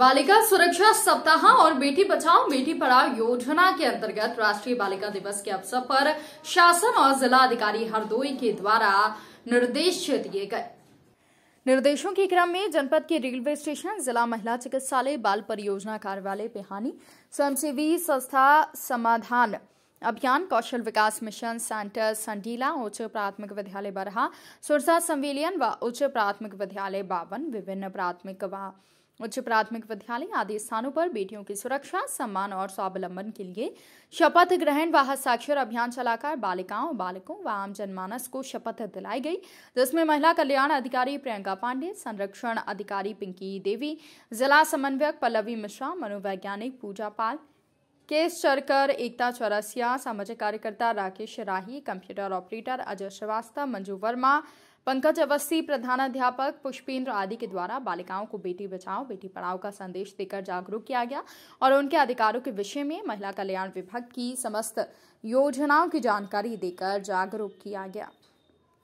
बालिका सुरक्षा सप्ताह और बेटी बचाओ बेटी पढ़ाओ योजना के अंतर्गत राष्ट्रीय बालिका दिवस के अवसर पर शासन और जिला अधिकारी हरदोई के द्वारा निर्देश दिए गए निर्देशों के क्रम में जनपद के रेलवे स्टेशन जिला महिला चिकित्सालय बाल परियोजना कार्यालय पिहानी स्वयंसेवी संस्था समाधान अभियान कौशल विकास मिशन सेंटर संडीला उच्च प्राथमिक विद्यालय बरहा सुरसा संविलियन व उच्च प्राथमिक विद्यालय बावन विभिन्न प्राथमिक व उच्च प्राथमिक विद्यालय आदि स्थानों पर बेटियों की सुरक्षा सम्मान और स्वावलंबन के लिए शपथ ग्रहण व हस्ताक्षर अभियान चलाकर बालिकाओं बालकों व आम जनमानस को शपथ दिलाई गई जिसमें महिला कल्याण अधिकारी प्रियंका पांडे संरक्षण अधिकारी पिंकी देवी जिला समन्वयक पल्लवी मिश्रा मनोवैज्ञानिक पूजा पाल केस चरकर एकता चौरसिया सामाजिक कार्यकर्ता राकेश राही कंप्यूटर ऑपरेटर अजय श्रीवास्तव मंजू वर्मा पंकज अवस्थी प्रधानाध्यापक पुष्पेंद्र आदि के द्वारा बालिकाओं को बेटी बचाओ बेटी पढ़ाओ का संदेश देकर जागरूक किया गया और उनके अधिकारों के विषय में महिला कल्याण विभाग की समस्त योजनाओं की जानकारी देकर जागरूक किया गया